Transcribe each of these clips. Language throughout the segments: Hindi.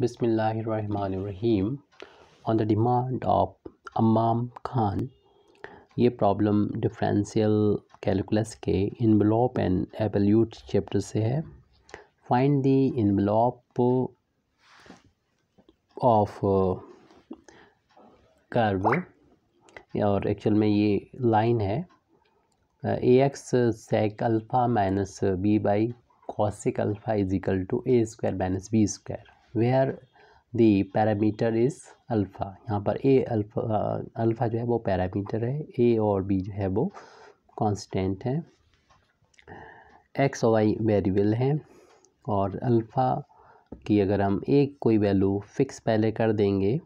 बिसमीम on the demand of Amam Khan ये प्रॉब्लम डिफरेंशियल कैलकुलस के इनवलॉप एंड एवल्यूट चैप्टर से है find the envelope of curve और एक्चुअल में ये लाइन है a x sec alpha minus b by cosec alpha is equal to a square minus b square where the parameter is alpha यहाँ पर ए अल्फ़ा अल्फ़ा जो है वो पैरामीटर है ए और बी जो है वो कांस्टेंट है एक्स और वाई वेरिएबल है और अल्फ़ा की अगर हम एक कोई वैल्यू फिक्स पहले कर देंगे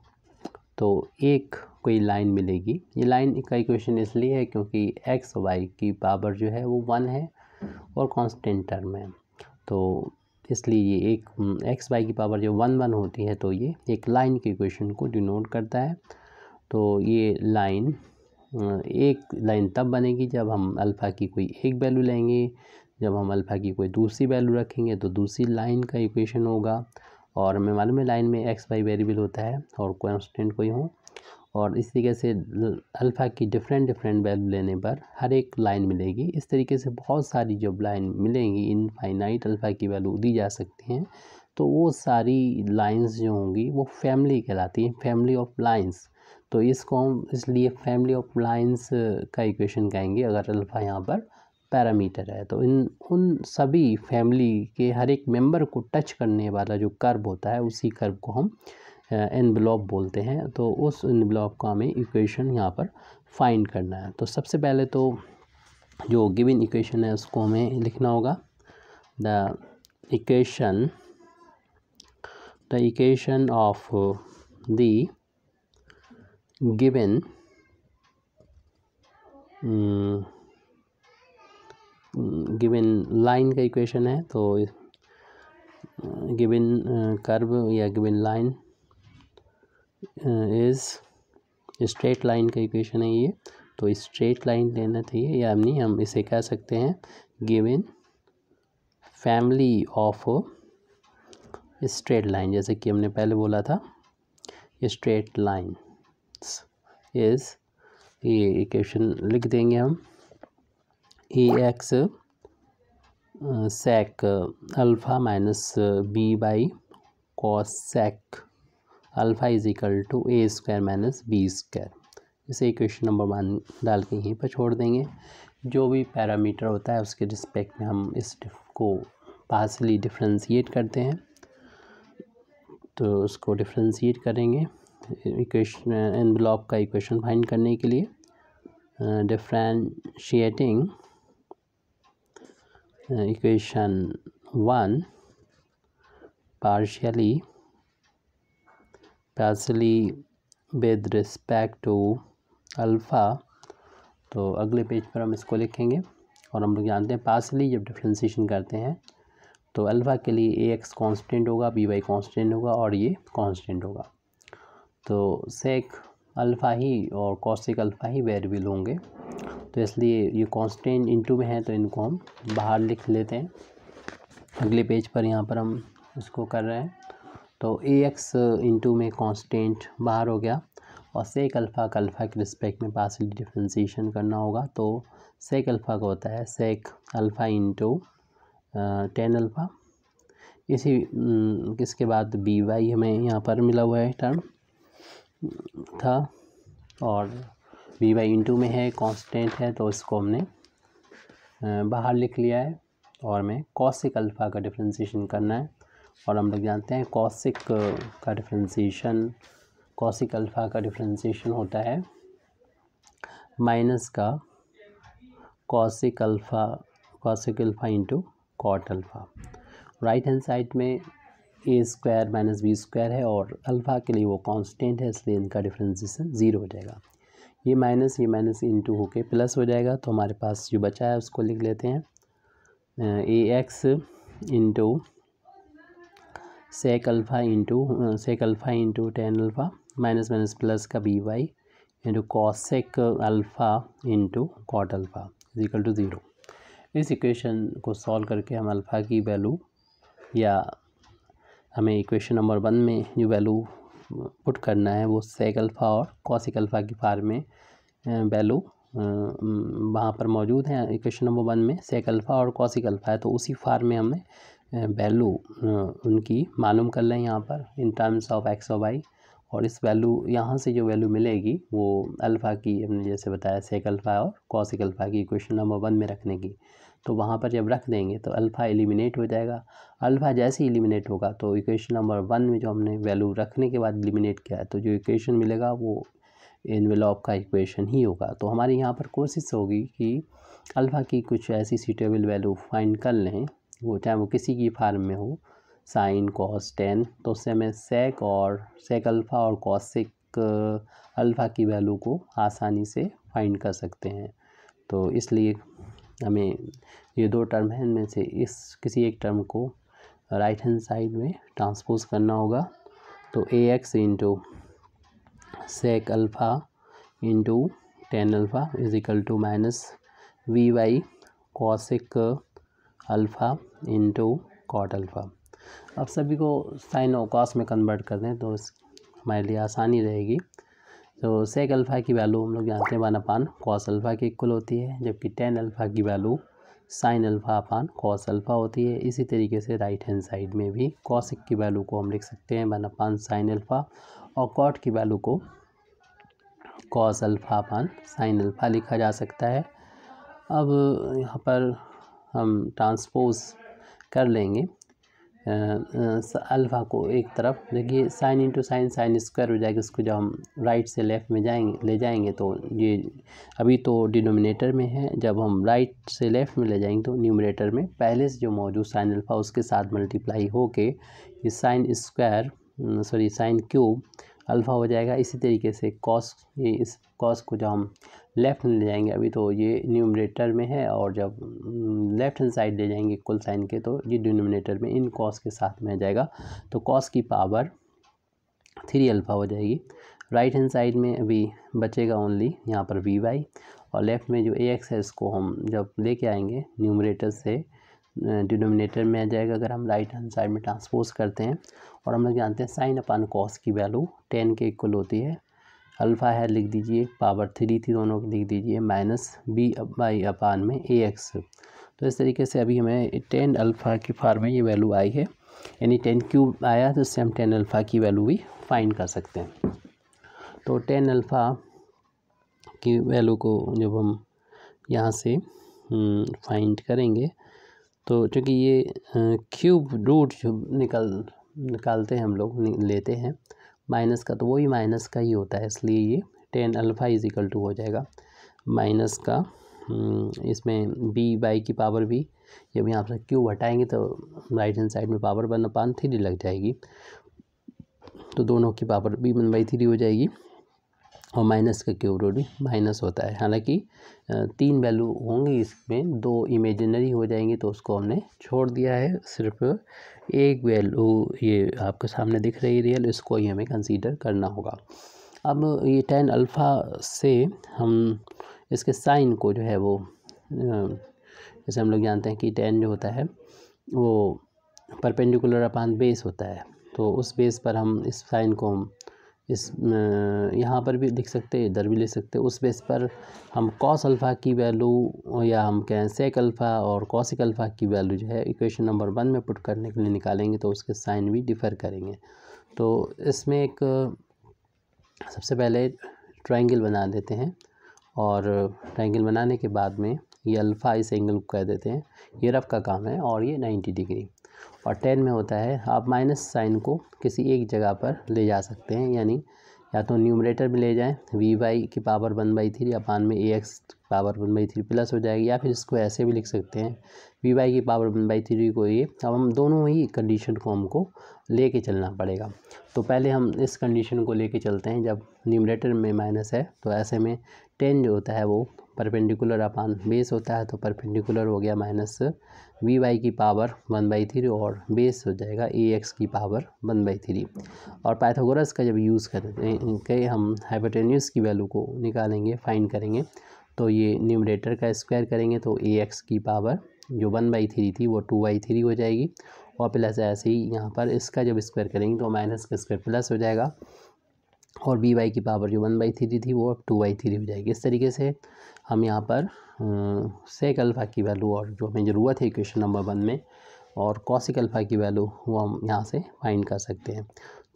तो एक कोई लाइन मिलेगी ये लाइन का इक्वेशन इसलिए है क्योंकि एक्स वाई की पावर जो है वो वन है और कांस्टेंट टर्म है तो इसलिए ये एक एक्स वाई की पावर जो वन वन होती है तो ये एक लाइन के इक्वेशन को डिनोट करता है तो ये लाइन एक लाइन तब बनेगी जब हम अल्फ़ा की कोई एक वैल्यू लेंगे जब हम अल्फ़ा की कोई दूसरी वैल्यू रखेंगे तो दूसरी लाइन का इक्वेशन होगा और हमें मालूम है लाइन में एक्स वाई वेरिएबल होता है और कॉन्स्टेंट कोई हो और इस तरीके से अल्फ़ा की डिफरेंट डिफरेंट वैल्यू लेने पर हर एक लाइन मिलेगी इस तरीके से बहुत सारी जो लाइन मिलेंगी इन फाइनाइट अल्फ़ा की वैल्यू दी जा सकती हैं तो वो सारी लाइंस जो होंगी वो फैमिली कहलाती हैं फैमिली ऑफ लाइंस तो इसको हम इसलिए फैमिली ऑफ लाइंस का इक्वेशन कहेंगे अगर अल्फ़ा यहाँ पर पैरामीटर है तो इन उन सभी फैमिली के हर एक मेंबर को टच करने वाला जो कर्व होता है उसी कर्व को हम इनवलॉप बोलते हैं तो उस इनवलॉप का हमें इक्वेशन यहाँ पर फाइंड करना है तो सबसे पहले तो जो गिवन इक्वेशन है उसको हमें लिखना होगा the equation the equation of the given given line का इक्वेशन है तो गिवन mm, कर्व uh, या given line is straight line का इक्वेशन है ये तो स्ट्रेट लाइन लेना चाहिए यानी हम इसे कह सकते हैं given family of straight line जैसे कि हमने पहले बोला था स्ट्रेट लाइन इज़ ये इक्वेशन लिख देंगे हम a x sec alpha minus b by cos sec alpha is equal to a square minus b square इसे इक्वेशन नंबर वन डाल के यहीं पर छोड़ देंगे जो भी पैरामीटर होता है उसके रिस्पेक्ट में हम इस को पार्सली डिफ्रेंशिएट करते हैं तो उसको डिफ्रेंशिएट करेंगे इक्वेशन इन ब्लॉक का इक्वेशन फाइंड करने के लिए differentiating equation one partially specially with respect to alpha तो अगले पेज पर हम इसको लिखेंगे और हम लोग जानते हैं पार्सली जब डिफ्रेंसीशन करते हैं तो अल्फ़ा के लिए ए एक्स कॉन्स्टेंट होगा बी वाई कॉन्स्टेंट होगा और ये कॉन्स्टेंट होगा तो सेक अल्फ़ा ही और कौशिक अल्फ़ा ही वेरिएबल होंगे तो इसलिए ये इन इनटू में हैं तो इनको हम बाहर लिख लेते हैं अगले पेज पर यहाँ पर हम इसको कर रहे हैं तो ए एक्स इंटू में कांस्टेंट बाहर हो गया और सेक अल्फ़ा का अल्फ़ा के रिस्पेक्ट में पार्सल डिफ्रेंसीशन करना होगा तो सेक अल्फ़ा का होता है sec alpha into tan alpha इसी किसके बाद बी वाई हमें यहाँ पर मिला हुआ है टर्म था और बी वाई इंटू में है कांस्टेंट है तो इसको हमने बाहर लिख लिया है और हमें कौशिक अल्फ़ा का डिफ्रेंसीशन करना है और हम लोग जानते हैं कॉसिक का डिफ्रेंसीशन कॉसिक अल्फ़ा का डिफ्रेंसीशन होता है माइनस का cosec alpha cosec alpha into cot alpha right hand side में a square minus b square है और अल्फ़ा के लिए वो कांस्टेंट है इसलिए इनका डिफ्रेंसीशन ज़ीरो हो जाएगा ये माइनस ये माइनस इंटू होके प्लस हो जाएगा तो हमारे पास जो बचा है उसको लिख लेते हैं a x into sec alpha into sec alpha into tan alpha minus minus plus का b y into cosec alpha into cot alpha is equal to zero इस इक्वेशन को सॉल्व करके हम अल्फ़ा की वैल्यू या हमें इक्वेशन नंबर वन में जो वैल्यू पुट uh, करना है वो सेक अल्फ़ा और कॉसिक अल्फ़ा की फार में वैल्यू uh, uh, um, वहाँ पर मौजूद हैं इक्वेशन नंबर वन में सेक अल्फ़ा और कॉसिक अल्फ़ा है तो उसी फार में हमें वैल्यू उनकी मालूम कर लें यहाँ पर इन टर्म्स ऑफ एक्स और वाई और इस वैल्यू यहाँ से जो वैल्यू मिलेगी वो अल्फ़ा की हमने जैसे बताया सेक अल्फ़ा और कॉसिक अल्फ़ा की क्वेश्चन नंबर वन में रखने की तो वहाँ पर जब रख देंगे तो अल्फ़ा एलिमिनेट हो जाएगा अल्फ़ा जैसे ही एलिमिनेट होगा तो इक्वेशन नंबर वन में जो हमने वैल्यू रखने के बाद एलिमिनेट किया है तो जो इक्वेशन मिलेगा वो इनवेलॉप का इक्वेशन ही होगा तो हमारे यहाँ पर कोशिश होगी कि अल्फ़ा की कुछ ऐसी सीटेबल वैल्यू फाइंड कर लें वो चाहे वो किसी की फार्म में हो साइन कॉस टेन तो उससे हमें सेक और सेक अल्फ़ा और कॉसिक अल्फ़ा की वैल्यू को आसानी से फाइंड कर सकते हैं तो इसलिए हमें ये दो टर्म हैं इनमें से इस किसी एक टर्म को राइट हैंड साइड में ट्रांसपोज करना होगा तो a x into sec alpha into tan alpha is equal to minus we y cosec alpha into cot alpha अब सभी को साइन अवकाश में कन्वर्ट कर दें तो हमारे लिए आसानी रहेगी तो सेक अल्फ़ा की वैल्यू हम लोग जानते हैं वन अपान कॉस अल्फ़ा की इक्वल होती है जबकि टेन अल्फ़ा की value sine alpha upon cos alpha होती है इसी तरीके से राइट हैंड साइड में भी कॉसिक की वैल्यू को हम लिख सकते हैं वन अपान साइन अल्फ़ा और कॉट की वैल्यू को cos alpha upon sine alpha लिखा जा सकता है अब यहाँ पर हम ट्रांसपोज कर लेंगे अल्फ़ा को एक तरफ देखिए sine into sine sine square हो जाएगा इसको जब हम राइट से लेफ़्ट में जाएंगे ले जाएंगे तो ये अभी तो डिनोमिनेटर में है जब हम राइट से लेफ़्ट में ले जाएंगे तो न्यूमिनेटर में पहले से जो मौजूद साइन अल्फ़ा उसके साथ मल्टीप्लाई होके ये sine square sorry sine cube alpha हो जाएगा इसी तरीके से कॉस ये इस कॉस को जब हम लेफ़्ट ले जाएंगे अभी तो ये न्यूमरेटर में है और जब लेफ़्ट हैंड साइड ले जाएंगे इक्वल साइन के तो ये डिनोमिनेटर में इन कॉस के साथ में आ जाएगा तो कॉस की पावर थ्री अल्फ़ा हो जाएगी राइट हैंड साइड में अभी बचेगा ओनली यहाँ पर वी वाई और लेफ़्ट में जो ए एक्स है इसको हम जब लेके आएंगे न्यूमरेटर से डिनोमिनेटर में आ जाएगा अगर हम राइट हैंड साइड में ट्रांसपोज करते हैं और हम लोग जानते हैं साइन अपान कॉस की वैल्यू टेन के इक्वल होती है अल्फ़ा है लिख दीजिए पावर थ्री थी दोनों को लिख दीजिए माइनस बी बाई अपान में ए एक्स तो इस तरीके से अभी हमें टेन अल्फ़ा की फार में ये वैल्यू आई है यानी टेन क्यूब आया तो इससे हम टेन अल्फ़ा की वैल्यू भी फाइंड कर सकते हैं तो टेन अल्फ़ा की वैल्यू को जब हम यहाँ से फाइंड हम्म, करेंगे तो चूँकि ये क्यूब रूट निकल निकालते हैं हम लोग लेते हैं माइनस का तो वो माइनस का ही होता है इसलिए ये टेन अल्फ़ा इजिकल टू हो जाएगा माइनस का हम्म, इसमें बी बाई की पावर भी जब यहाँ से क्यूब हटाएंगे तो राइट हैंड साइड में पावर वन अपान थ्री लग जाएगी तो दोनों की power b one by three हो जाएगी और माइनस का क्यूब रूट भी माइनस होता है हालांकि तीन वैल्यू होंगी इसमें दो इमेजिनरी हो जाएंगी तो उसको हमने छोड़ दिया है सिर्फ एक वैल्यू ये आपके सामने दिख रही है रियल इसको ही हमें कंसीडर करना होगा अब ये टेन अल्फ़ा से हम इसके साइन को जो है वो जैसे हम लोग जानते हैं कि टेन जो होता है वो परपेंडिकुलर अपान बेस होता है तो उस बेस पर हम इस साइन को इस यहाँ पर भी लिख सकते हैं इधर भी ले सकते हैं उस बेस पर हम कॉस अल्फ़ा की वैल्यू या हम कहें सेक अल्फ़ा और कॉसिक अल्फ़ा की वैल्यू जो है इक्वेशन नंबर वन में पुट करने के लिए निकालेंगे तो उसके साइन भी डिफ़र करेंगे तो इसमें एक सबसे पहले ट्राइंगल बना देते हैं और ट्राइंगल बनाने के बाद में ये अल्फ़ा इस एंगल को कह देते हैं ये रफ का काम है और ये नाइन्टी डिग्री और टेन में होता है आप माइनस साइन को किसी एक जगह पर ले जा सकते हैं यानी या तो न्यूमरेटर में ले जाएं वी वाई की power one by three upon में ए x power one by three plus हो जाएगी या फिर इसको ऐसे भी लिख सकते हैं वी वाई की पावर वन बाई थ्री को ये अब हम दोनों ही कंडीशन को हमको ले कर चलना पड़ेगा तो पहले हम इस कंडीशन को ले कर चलते हैं जब न्यूमरेटर में माइनस है तो ऐसे में टेन जो होता है वो परपेंडिकुलर अपान बेस होता है तो परपेंडिकुलर हो गया माइनस वी वाई की पावर वन बाई थ्री और बेस हो जाएगा ए एक्स की पावर वन बाई थ्री और पाइथागोरस का जब यूज़ करके हम हाइपोटेन्यूस की वैल्यू को निकालेंगे फाइंड करेंगे तो ये न्यूमरेटर का स्क्वायर करेंगे तो ए एक्स की पावर जो वन बाई थ्री थी वो टू बाई थ्री हो जाएगी और प्लस ऐसे ही यहाँ पर इसका जब स्क्वायर करेंगे तो माइनस का स्क्वायर प्लस हो जाएगा और बी वाई की पावर जो वन बाई थ्री थी वो अब टू बाई थ्री हो जाएगी इस तरीके से हम यहाँ पर सेक अल्फ़ा की वैल्यू और जो हमें ज़रूरत है इक्वेशन नंबर वन में और कॉसिक अल्फ़ा की वैल्यू वो हम यहाँ से फाइंड कर सकते हैं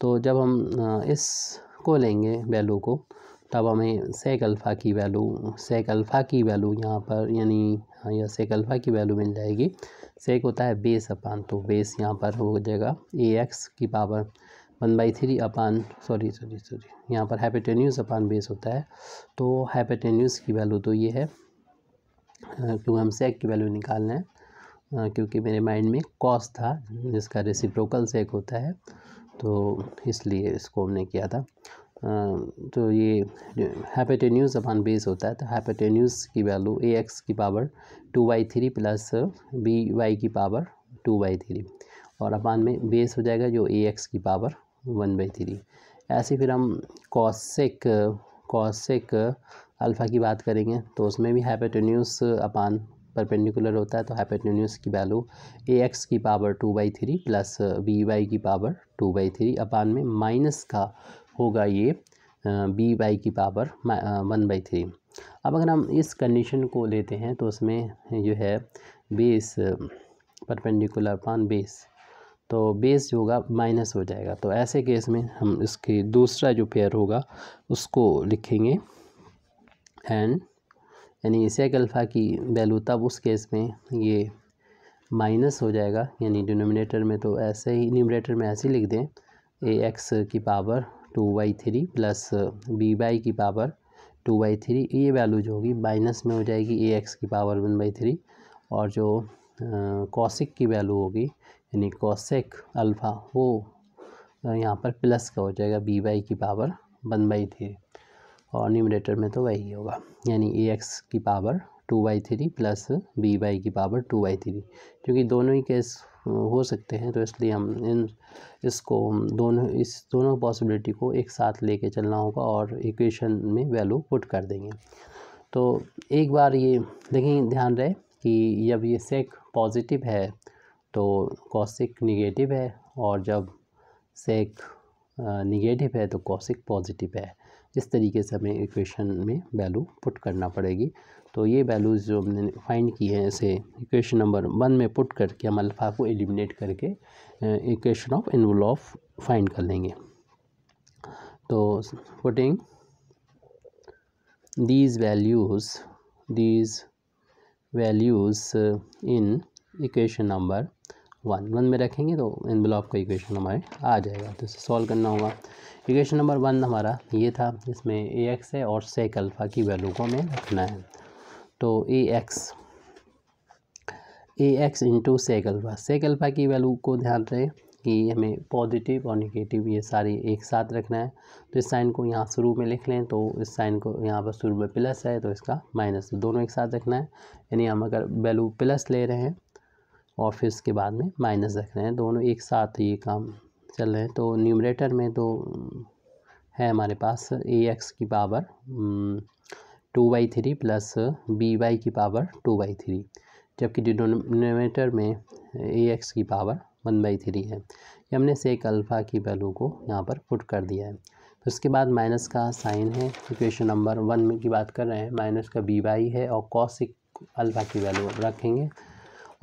तो जब हम इस को लेंगे वैल्यू को तब हमें सेक अल्फ़ा की वैल्यू सेक अल्फ़ा की वैल्यू यहाँ पर यानी या सेक अल्फ़ा की वैल्यू मिल जाएगी सेक होता है बेस अपान तो बेस यहाँ पर हो जाएगा ए एक्स की power one by three upon sorry sorry sorry यहाँ पर हैपेटेन्यूज़ अपान बेस होता है तो हैपेटेन्यूज़ की वैल्यू तो ये है क्योंकि हम सेक की वैल्यू निकालना है क्योंकि मेरे माइंड में कॉस था जिसका रेसिप्रोकल सेक होता है तो इसलिए इसको हमने किया था तो ये हैपेटेन्यूज़ अपान बेस होता है तो हैपेटेन्यूज़ की वैल्यू ए एक्स की power two by three plus B Y की पावर टू बाई थ्री और अपान में बेस हो जाएगा जो ए एक्स की पावर वन बाई थ्री ऐसे फिर हम कॉसिक कॉसिक अल्फ़ा की बात करेंगे तो उसमें भी हाइपेटेन्यूस अपान परपेंडिकुलर होता है तो हाइपेटेन्यूस की वैल्यू ए एक्स की power two by three plus B Y की power two by three upon में माइनस का होगा ये बी वाई की पावर वन बाई थ्री अब अगर हम इस कंडीशन को लेते हैं तो उसमें जो है बेस परपेंडिकुलर अपान बेस तो बेस जो होगा माइनस हो जाएगा तो ऐसे केस में हम इसके दूसरा जो पेयर होगा उसको लिखेंगे एंड यानी सेक अल्फ़ा की वैल्यू तब उस केस में ये माइनस हो जाएगा यानी डिनोमिनेटर में तो ऐसे ही न्यूमिनेटर में ऐसे ही लिख दें ए एक्स की power two y three plus B Y की पावर टू बाई थ्री ये वैल्यू जो होगी माइनस में हो जाएगी ए एक्स की पावर वन बाई थ्री और जो कॉसिक की वैल्यू होगी यानी कॉसेक अल्फ़ा वो यहाँ पर प्लस का हो जाएगा बी वाई की पावर वन बाई थ्री और न्यूमरेटर में तो वही होगा यानी ए एक्स की power two by three plus B Y की पावर टू बाई थ्री क्योंकि दोनों ही केस हो सकते हैं तो इसलिए हम इन इसको दोनों इस दोनों पॉसिबिलिटी को एक साथ लेके चलना होगा और इक्वेशन में वैल्यू पुट कर देंगे तो एक बार ये देखें ध्यान रहे कि जब ये सेक पॉजिटिव है तो कौशिक निगेटिव है और जब सेक निगेटिव है तो कौशिक पॉजिटिव है इस तरीके से हमें इक्वेशन में वैल्यू पुट करना पड़ेगी तो ये वैल्यूज़ जो हमने फाइंड की हैं इसे इक्वेशन नंबर वन में पुट करके हम अल्फ़ा को एलिमिनेट करके इक्वेशन ऑफ इनवॉल्व फाइंड कर लेंगे तो putting these values these values in equation number one one में रखेंगे तो इन ब्लॉक का इक्वेशन हमारे आ जाएगा तो इसे सॉल्व करना होगा इक्वेशन नंबर वन हमारा ये था इसमें ए एक्स है और सेक अल्फ़ा की वैल्यू को हमें रखना है तो a x a x into sec alpha sec alpha की वैल्यू को ध्यान रहे कि हमें पॉजिटिव और निगेटिव ये सारे एक साथ रखना है तो इस साइन को यहाँ शुरू में लिख लें तो इस साइन को यहाँ पर शुरू में प्लस है तो इसका माइनस दोनों एक साथ रखना है यानी हम अगर वैल्यू प्लस ले रहे हैं और फिर उसके बाद में माइनस रख रहे हैं दोनों एक साथ ये काम चल रहे हैं तो न्यूमरेटर में तो है हमारे पास ए एक्स की power two by three plus B Y की पावर टू बाई थ्री जबकि डिनोमिनेटर में ए एक्स की पावर वन बाई थ्री है हमने हमने सेक अल्फ़ा की वैल्यू को यहाँ पर पुट कर दिया है फिर उसके बाद माइनस का साइन है इक्वेशन नंबर वन में की बात कर रहे हैं माइनस का बी वाई है और कॉस अल्फ़ा की वैल्यू रखेंगे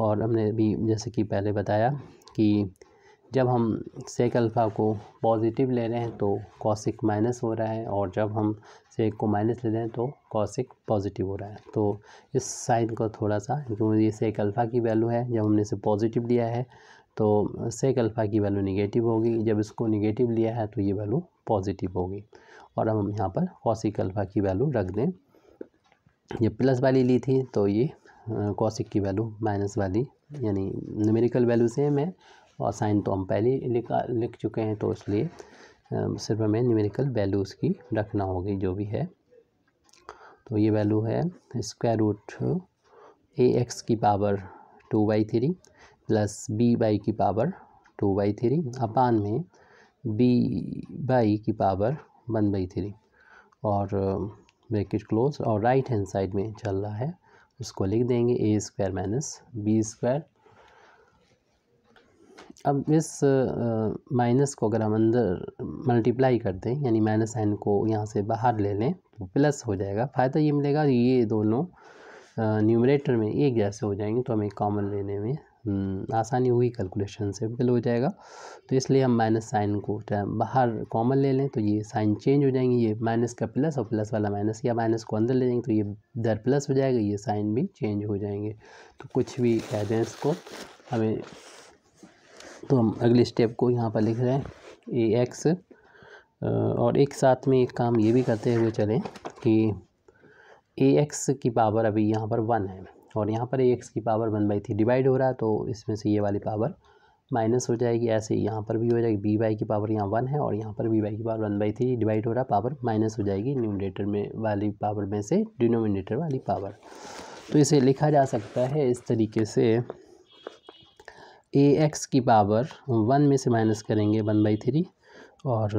और हमने भी जैसे कि पहले बताया कि जब हम सेक अल्फ़ा को पॉजिटिव ले रहे हैं तो कॉसिक माइनस हो रहा है और जब हम सेक को माइनस ले रहे हैं तो कॉसिक पॉजिटिव हो रहा है तो इस साइन को थोड़ा सा क्योंकि ये सेक अल्फ़ा की वैल्यू है जब हमने इसे पॉजिटिव लिया है तो सेक अल्फ़ा की वैल्यू निगेटिव होगी जब इसको निगेटिव लिया है तो ये वैल्यू पॉजिटिव होगी और अब हम यहाँ पर कॉसिक अल्फ़ा की वैल्यू रख दें ये प्लस वाली ली थी तो ये कॉसिक की वैल्यू माइनस वाली यानी न्यूमेरिकल वैल्यू से मैं और साइन तो हम पहले लिखा लिख चुके हैं तो इसलिए सिर्फ हमें न्यूमेरिकल वैल्यू उसकी रखना होगी जो भी है तो ये वैल्यू है स्क्वायर रूट ए एक्स की power two by three plus b by की power two by three upon में बी बाई की पावर वन बाई थ्री और ब्रैकेट क्लोज और राइट हैंड साइड में चल रहा है इसको लिख देंगे a square minus b square अब इस माइनस को अगर हम अंदर मल्टीप्लाई कर दें यानी माइनस साइन को यहाँ से बाहर ले लें तो प्लस हो जाएगा फ़ायदा ये मिलेगा ये दोनों न्यूमरेटर में एक जैसे हो जाएंगे तो हमें कॉमन लेने में हम्म, आसानी हुई कैलकुलेशन से बिल हो जाएगा तो इसलिए हम माइनस साइन को बाहर कॉमन ले लें तो ये साइन चेंज हो जाएंगे ये माइनस का प्लस और प्लस वाला माइनस या माइनस को अंदर ले जाएंगे तो ये इधर प्लस हो जाएगा ये साइन भी चेंज हो जाएंगे तो कुछ भी कह दें इसको हमें तो हम अगले स्टेप को यहाँ पर लिख रहे हैं ए एक्स और एक साथ में एक काम ये भी करते हुए चलें कि ए एक्स की पावर अभी यहाँ पर वन है और यहाँ पर एक्स की power one by three divide हो रहा है तो इसमें से ये वाली पावर माइनस हो जाएगी ऐसे यहाँ पर भी हो जाएगी बी बाई की पावर यहाँ वन है और यहाँ पर बी बाई की power one by three divide हो रहा पावर माइनस हो जाएगी न्यूमिनेटर में वाली पावर में से डिनोमिनेटर वाली पावर तो इसे लिखा जा सकता है इस तरीके से ए एक्स की पावर वन में से माइनस करेंगे वन बाई थ्री और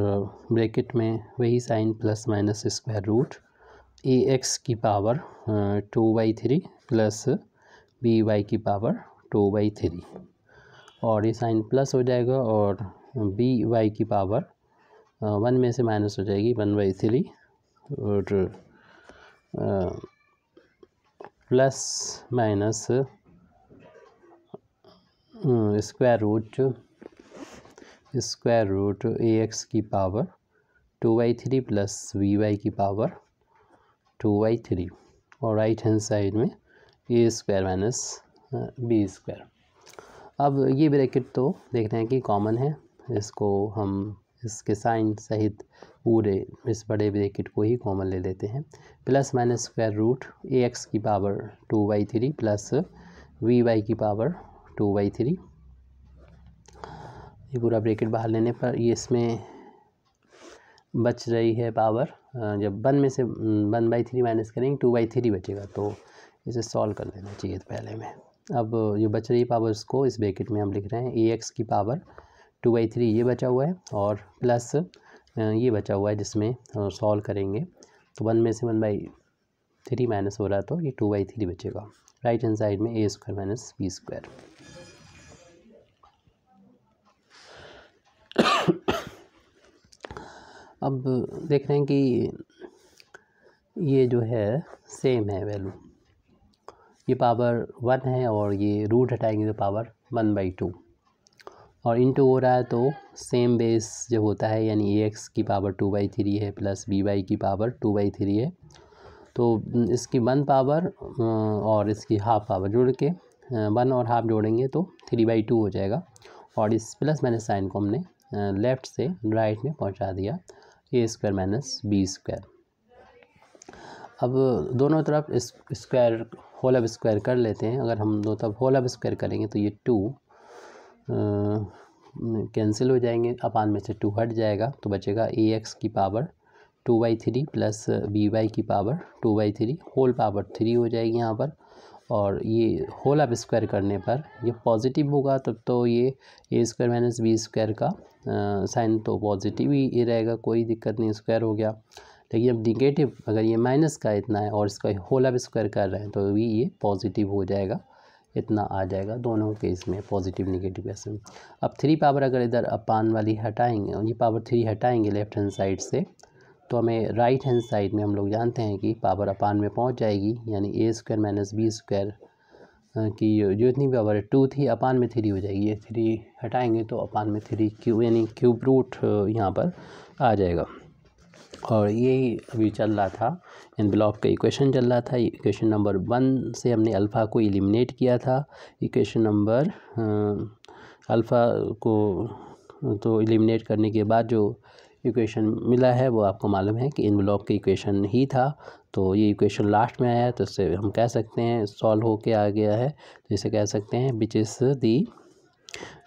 ब्रैकेट में वही sign plus minus square root a x की power two by three plus B Y की पावर टू बाई थ्री और ये साइन प्लस हो जाएगा और बी वाई की पावर वन uh, में से माइनस हो जाएगी वन बाई थ्री और plus minus square root square root a x की power two by three plus v y की पावर टू बाई थ्री और राइट हैंड साइड में a square minus b square अब ये ब्रैकेट तो देख रहे हैं कि कॉमन है इसको हम इसके साइन सहित पूरे इस बड़े ब्रैकेट को ही कॉमन ले लेते हैं plus minus square root a x की power two by three plus v y की पावर टू बाई थ्री ये पूरा ब्रैकेट बाहर लेने पर ये इसमें बच रही है पावर जब वन में से वन बाई थ्री माइनस करेंगे टू बाई थ्री बचेगा तो इसे सॉल्व कर लेना चाहिए तो पहले में अब जो बच रही पावर्स को इस ब्रैकेट में हम लिख रहे हैं ए एक्स की पावर टू बाई थ्री ये बचा हुआ है और प्लस ये बचा हुआ है जिसमें सॉल्व करेंगे तो वन में से वन बाई थ्री माइनस हो रहा तो ये टू बाई थ्री बचेगा राइट हैंड साइड में a square minus b square अब देख रहे हैं कि ये जो है सेम है वैल्यू ये पावर वन है और ये रूट हटाएंगे तो पावर वन बाई टू और इंटू हो रहा है तो सेम बेस जो होता है यानी ए एक्स की पावर टू बाई थ्री है प्लस बी वाई की पावर टू बाई थ्री है तो इसकी वन पावर और इसकी हाफ पावर जोड़ के वन और हाफ जोड़ेंगे तो थ्री बाई टू हो जाएगा और इस प्लस माइनस साइन को हमने लेफ़्ट से राइट में पहुंचा दिया a square minus b square अब दोनों तरफ स्क्वायर होल ऑफ स्क्वायर कर लेते हैं अगर हम दोनों तरफ होल ऑफ स्क्वायर करेंगे तो ये टू कैंसिल हो जाएंगे अपान में से टू हट जाएगा तो बचेगा ए एक्स की power two by three plus B Y की power two by three whole power three हो जाएगी यहाँ पर और ये होल आप स्क्वायर करने पर ये पॉजिटिव होगा तब तो ये a square minus b square का साइन तो पॉजिटिव ही रहेगा कोई दिक्कत नहीं स्क्वायर हो गया लेकिन अब निगेटिव अगर ये माइनस का इतना है और इसका होल आप स्क्वायर कर रहे हैं तो भी ये पॉजिटिव हो जाएगा इतना आ जाएगा दोनों केस में पॉजिटिव निगेटिव ऐसे अब थ्री पावर अगर इधर अपान वाली हटाएंगे ये पावर थ्री हटाएंगे लेफ्ट हैंड साइड से तो हमें राइट हैंड साइड में हम लोग जानते हैं कि पावर अपान में पहुंच जाएगी यानी a square minus b square की जो इतनी पावर है टू थी अपान में थ्री हो जाएगी ये थ्री हटाएंगे तो अपान में थ्री क्यू यानी क्यूब रूट यहाँ पर आ जाएगा और ये अभी चल रहा था ब्लॉक का इक्वेशन चल रहा था इक्वेशन नंबर वन से हमने अल्फ़ा को एलिमिनेट किया था इक्वेशन नंबर अल्फ़ा को तो एलिमिनेट करने के बाद जो इक्वेशन मिला है वो आपको मालूम है कि ब्लॉक की इक्वेशन ही था तो ये इक्वेशन लास्ट में आया तो इससे हम कह सकते हैं सॉल्व होके आ गया है तो इसे कह सकते हैं which is the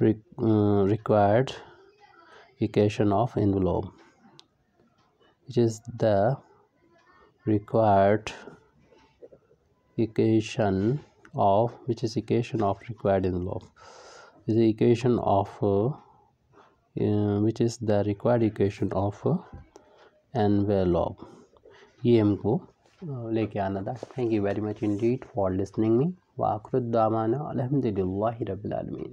required equation of envelope which is the required equation of which is equation of required in is the equation of uh, Uh, which is the required equation of uh, envelope em ko leke anada thank you very much indeed for listening me wa akhru daamana alhamdulillahirabbil alamin